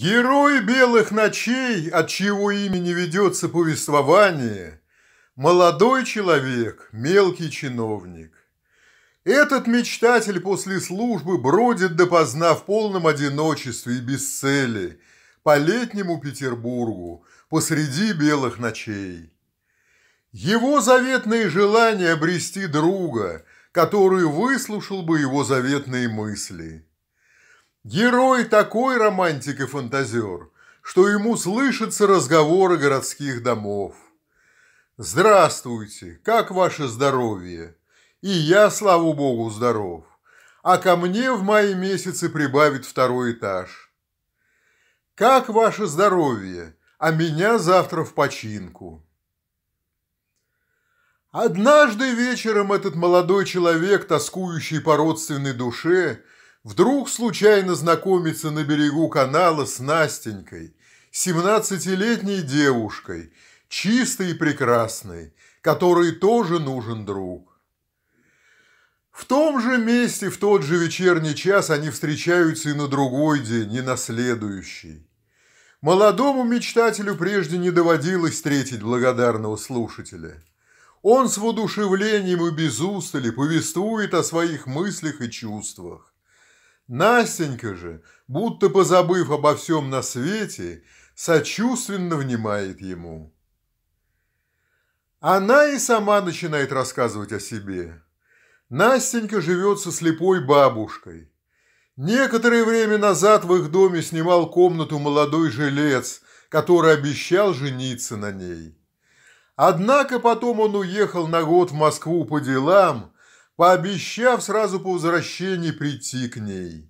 Герой «Белых ночей», от чьего имени ведется повествование, молодой человек, мелкий чиновник. Этот мечтатель после службы бродит допоздна в полном одиночестве и без цели по летнему Петербургу посреди белых ночей. Его заветное желание обрести друга, который выслушал бы его заветные мысли – Герой такой романтик и фантазер, что ему слышатся разговоры городских домов. «Здравствуйте! Как ваше здоровье?» «И я, слава богу, здоров!» «А ко мне в мае месяце прибавит второй этаж!» «Как ваше здоровье?» «А меня завтра в починку!» Однажды вечером этот молодой человек, тоскующий по родственной душе, Вдруг случайно знакомится на берегу канала с Настенькой, семнадцатилетней девушкой, чистой и прекрасной, которой тоже нужен друг. В том же месте, в тот же вечерний час они встречаются и на другой день, и на следующий. Молодому мечтателю прежде не доводилось встретить благодарного слушателя. Он с воодушевлением и без устали повествует о своих мыслях и чувствах. Настенька же, будто позабыв обо всем на свете, сочувственно внимает ему. Она и сама начинает рассказывать о себе. Настенька живет со слепой бабушкой. Некоторое время назад в их доме снимал комнату молодой жилец, который обещал жениться на ней. Однако потом он уехал на год в Москву по делам – пообещав сразу по возвращении прийти к ней.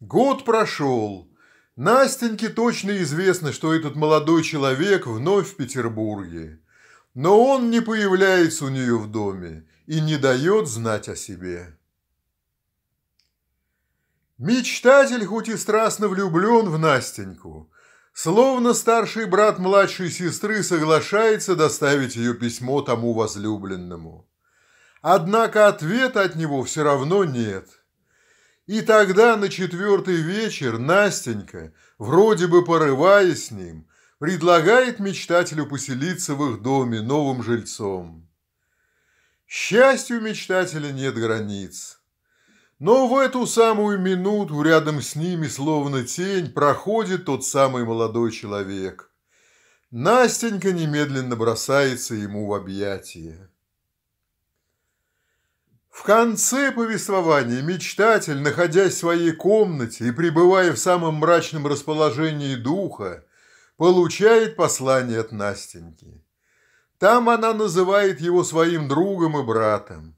Год прошел. Настеньке точно известно, что этот молодой человек вновь в Петербурге. Но он не появляется у нее в доме и не дает знать о себе. Мечтатель хоть и страстно влюблен в Настеньку, словно старший брат младшей сестры соглашается доставить ее письмо тому возлюбленному. Однако ответа от него все равно нет. И тогда на четвертый вечер Настенька, вроде бы порываясь с ним, предлагает мечтателю поселиться в их доме новым жильцом. Счастью мечтателя нет границ. Но в эту самую минуту рядом с ними, словно тень, проходит тот самый молодой человек. Настенька немедленно бросается ему в объятия. В конце повествования мечтатель, находясь в своей комнате и пребывая в самом мрачном расположении духа, получает послание от Настеньки. Там она называет его своим другом и братом.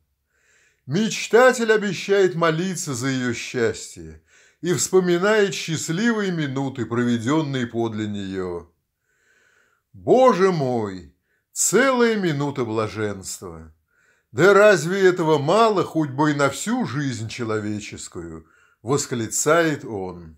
Мечтатель обещает молиться за ее счастье и вспоминает счастливые минуты, проведенные подле нее. «Боже мой! Целая минута блаженства!» «Да разве этого мало хоть бы и на всю жизнь человеческую?» – восклицает он.